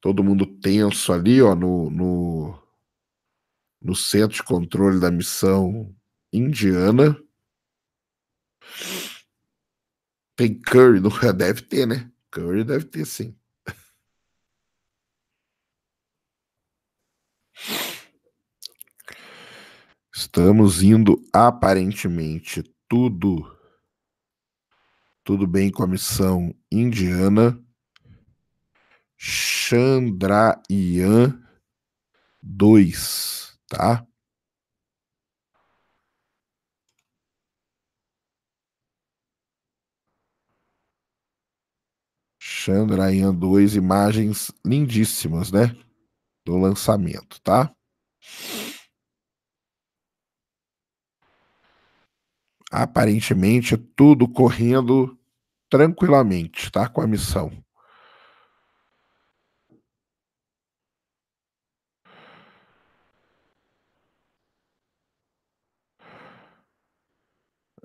Speaker 1: Todo mundo tenso ali, ó, no, no, no centro de controle da missão indiana. Tem Curry, deve ter, né? Curry deve ter sim. Estamos indo aparentemente tudo tudo bem com a missão indiana Chandrayaan 2, tá? Chandrayaan 2, imagens lindíssimas, né? Do lançamento, tá? aparentemente é tudo correndo tranquilamente, tá? Com a missão.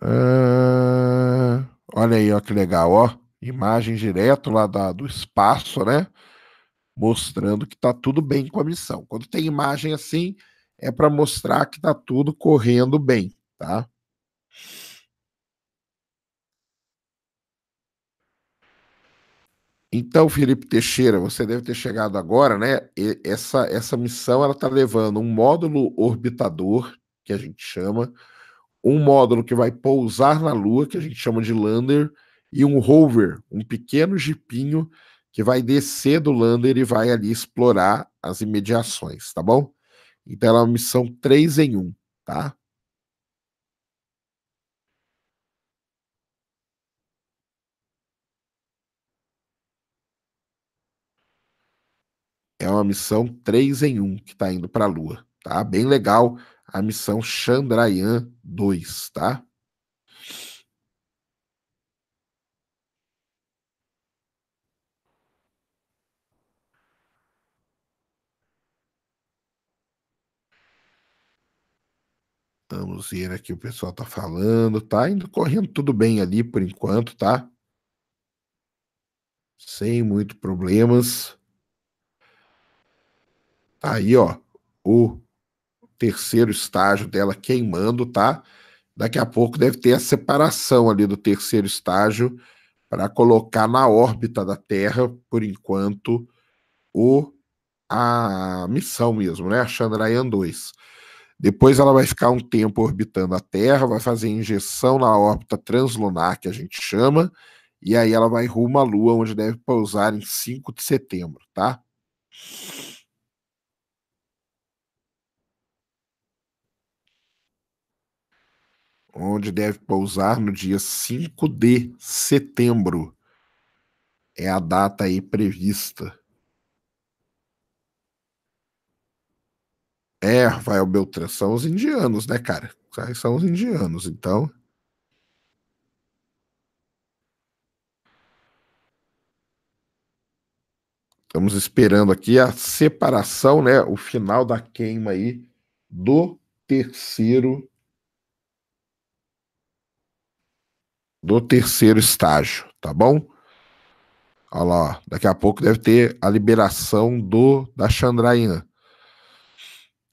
Speaker 1: Uh, olha aí, ó, que legal, ó. Imagem direto lá da, do espaço, né? Mostrando que tá tudo bem com a missão. Quando tem imagem assim, é para mostrar que tá tudo correndo bem, tá? Então, Felipe Teixeira, você deve ter chegado agora, né? E essa, essa missão ela está levando um módulo orbitador, que a gente chama, um módulo que vai pousar na Lua, que a gente chama de lander, e um rover, um pequeno jipinho que vai descer do lander e vai ali explorar as imediações, tá bom? Então ela é uma missão 3 em 1, tá? é uma missão 3 em 1 que está indo para a Lua, tá? Bem legal a missão Chandrayaan 2, tá? Vamos ver aqui o pessoal tá falando, tá indo correndo tudo bem ali por enquanto, tá? Sem muito problemas. Tá aí, ó, o terceiro estágio dela queimando, tá? Daqui a pouco deve ter a separação ali do terceiro estágio para colocar na órbita da Terra, por enquanto, o a missão mesmo, né? A Chandrayaan 2. Depois ela vai ficar um tempo orbitando a Terra, vai fazer injeção na órbita translunar, que a gente chama, e aí ela vai rumo à Lua, onde deve pousar em 5 de setembro, tá? onde deve pousar no dia 5 de setembro. É a data aí prevista. É, vai o Beltrão, são os indianos, né, cara? São os indianos, então. Estamos esperando aqui a separação, né? O final da queima aí do terceiro do terceiro estágio, tá bom? Olha lá, daqui a pouco deve ter a liberação do da Chandrayaan.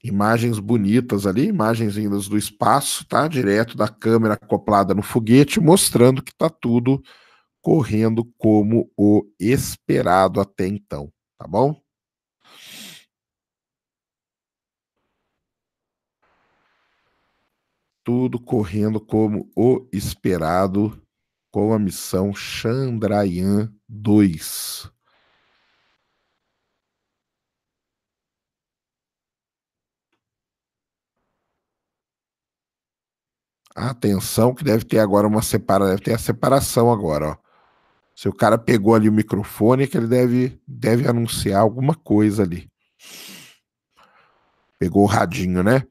Speaker 1: Imagens bonitas ali, imagens vindas do espaço, tá? Direto da câmera acoplada no foguete, mostrando que tá tudo correndo como o esperado até então, tá bom? tudo correndo como o esperado com a missão Chandrayaan 2. Atenção que deve ter agora uma separa, deve ter a separação agora, ó. Se o cara pegou ali o microfone, é que ele deve deve anunciar alguma coisa ali. Pegou o radinho, né?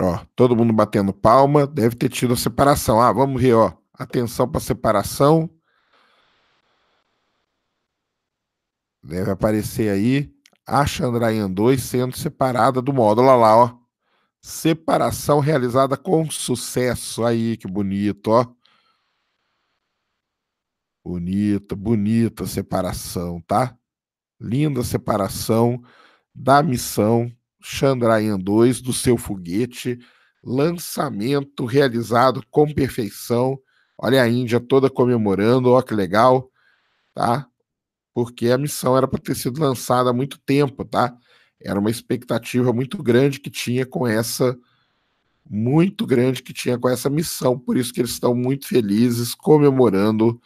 Speaker 1: Ó, todo mundo batendo palma, deve ter tido a separação. Ah, vamos ver, ó. Atenção para separação. Deve aparecer aí a Chandrayaan 2 sendo separada do módulo. Olha lá, ó. Separação realizada com sucesso. Aí, que bonito, ó. Bonita, bonita separação, tá? Linda separação da missão Chandrayaan 2 do seu foguete, lançamento realizado com perfeição. Olha a Índia toda comemorando, ó que legal, tá? Porque a missão era para ter sido lançada há muito tempo, tá? Era uma expectativa muito grande que tinha com essa muito grande que tinha com essa missão, por isso que eles estão muito felizes comemorando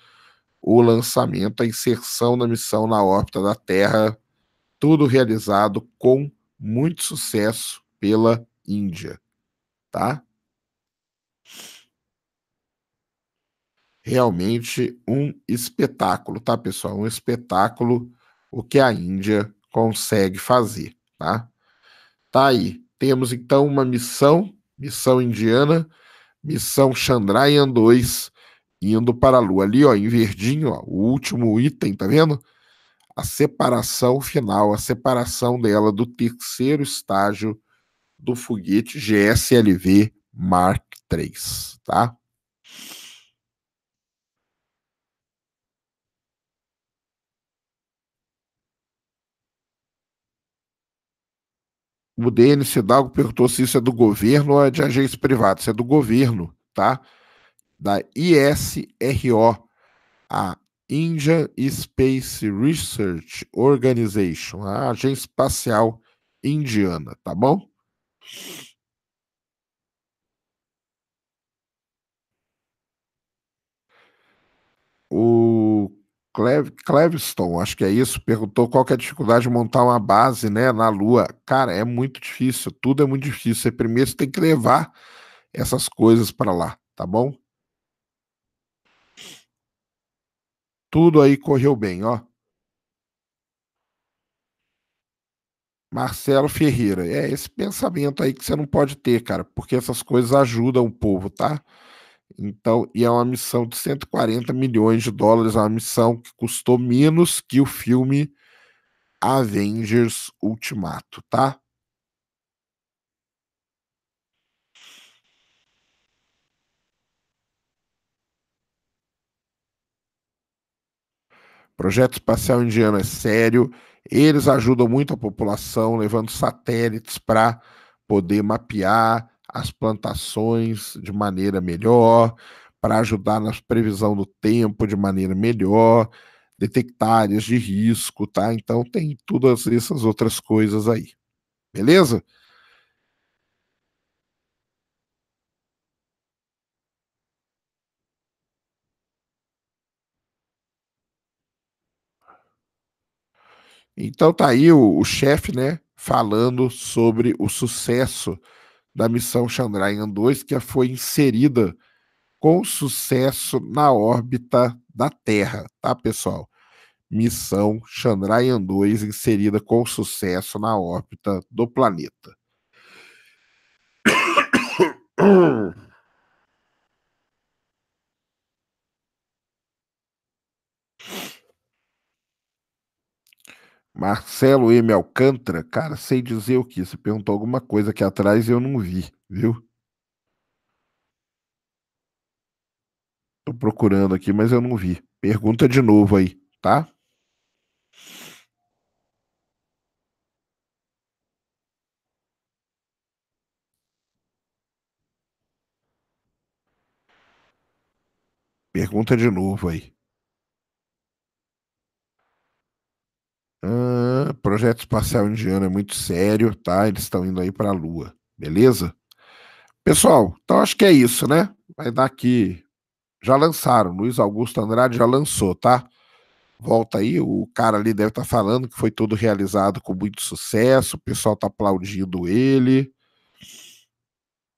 Speaker 1: o lançamento, a inserção da missão na órbita da Terra, tudo realizado com muito sucesso pela Índia, tá? Realmente um espetáculo, tá, pessoal? Um espetáculo o que a Índia consegue fazer, tá? Tá aí. Temos então uma missão, missão indiana, missão Chandrayaan 2 indo para a lua ali, ó, em verdinho, ó, o último item, tá vendo? a separação final, a separação dela do terceiro estágio do foguete GSLV Mark III, tá? O DNC Dalgo perguntou se isso é do governo ou é de agência privada. Isso é do governo, tá? Da ISRO, a Indian Space Research Organization, a Agência Espacial Indiana, tá bom? O Clev Cleveston, acho que é isso, perguntou qual é a dificuldade de montar uma base né, na Lua. Cara, é muito difícil, tudo é muito difícil. Você primeiro você tem que levar essas coisas para lá, tá bom? Tudo aí correu bem, ó. Marcelo Ferreira, é esse pensamento aí que você não pode ter, cara, porque essas coisas ajudam o povo, tá? Então, e é uma missão de 140 milhões de dólares, é uma missão que custou menos que o filme Avengers Ultimato, tá? projeto espacial indiano é sério, eles ajudam muito a população, levando satélites para poder mapear as plantações de maneira melhor, para ajudar na previsão do tempo de maneira melhor, detectar áreas de risco, tá? Então tem todas essas outras coisas aí. Beleza? Então tá aí o, o chefe, né, falando sobre o sucesso da missão Chandrayaan-2, que foi inserida com sucesso na órbita da Terra, tá, pessoal? Missão Chandrayaan-2 inserida com sucesso na órbita do planeta. Marcelo M. Alcântara, cara, sei dizer o que. Você perguntou alguma coisa aqui atrás e eu não vi, viu? Tô procurando aqui, mas eu não vi. Pergunta de novo aí, tá? Pergunta de novo aí. Ah, projeto espacial indiano é muito sério, tá? Eles estão indo aí para a Lua, beleza? Pessoal, então acho que é isso, né? Vai dar aqui. Já lançaram, Luiz Augusto Andrade já lançou, tá? Volta aí, o cara ali deve estar tá falando que foi todo realizado com muito sucesso, o pessoal tá aplaudindo ele.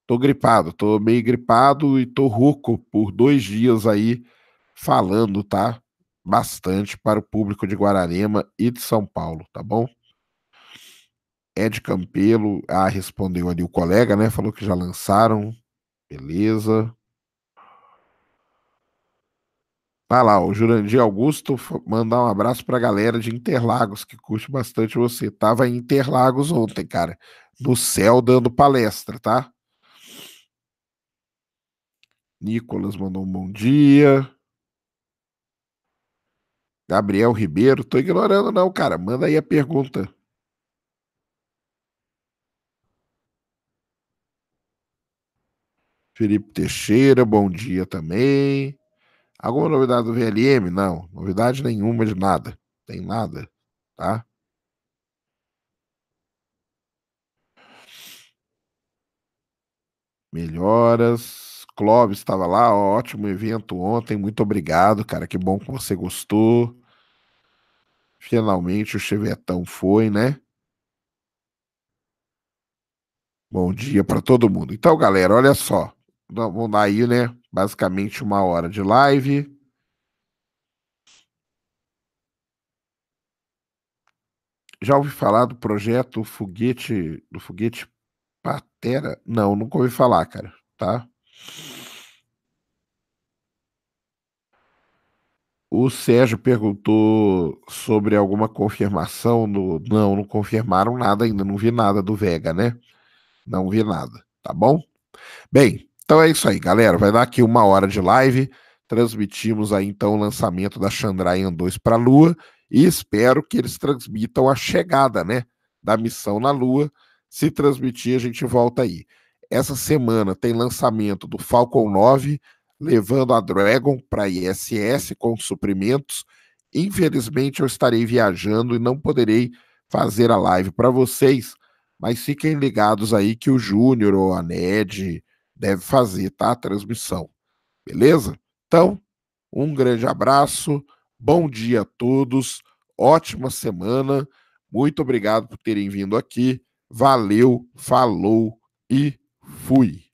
Speaker 1: Tô gripado, tô meio gripado e tô rouco por dois dias aí falando, tá? bastante para o público de Guararema e de São Paulo, tá bom? Ed Campelo, ah, respondeu ali o colega, né? Falou que já lançaram. Beleza. Tá lá, o Jurandir Augusto mandar um abraço pra galera de Interlagos, que curte bastante você. Tava em Interlagos ontem, cara. No céu dando palestra, tá? Nicolas mandou um bom dia. Gabriel Ribeiro, tô ignorando não, cara. Manda aí a pergunta. Felipe Teixeira, bom dia também. Alguma novidade do VLM? Não, novidade nenhuma de nada. Tem nada, tá? Melhoras. Clóvis estava lá, ótimo evento ontem, muito obrigado, cara. Que bom que você gostou. Finalmente o Chevetão foi, né? Bom dia para todo mundo. Então, galera, olha só. Vamos dar aí, né? Basicamente uma hora de live. Já ouvi falar do projeto foguete do foguete Patera? Não, nunca ouvi falar, cara, tá? O Sérgio perguntou sobre alguma confirmação. Não, não confirmaram nada ainda. Não vi nada do Vega, né? Não vi nada, tá bom? Bem, então é isso aí, galera. Vai dar aqui uma hora de live. Transmitimos aí então o lançamento da Chandrayaan 2 para a Lua e espero que eles transmitam a chegada, né, da missão na Lua. Se transmitir, a gente volta aí. Essa semana tem lançamento do Falcon 9 levando a Dragon para ISS com suprimentos. Infelizmente, eu estarei viajando e não poderei fazer a live para vocês, mas fiquem ligados aí que o Júnior ou a Ned deve fazer, tá? A transmissão. Beleza? Então, um grande abraço, bom dia a todos, ótima semana, muito obrigado por terem vindo aqui, valeu, falou e fui.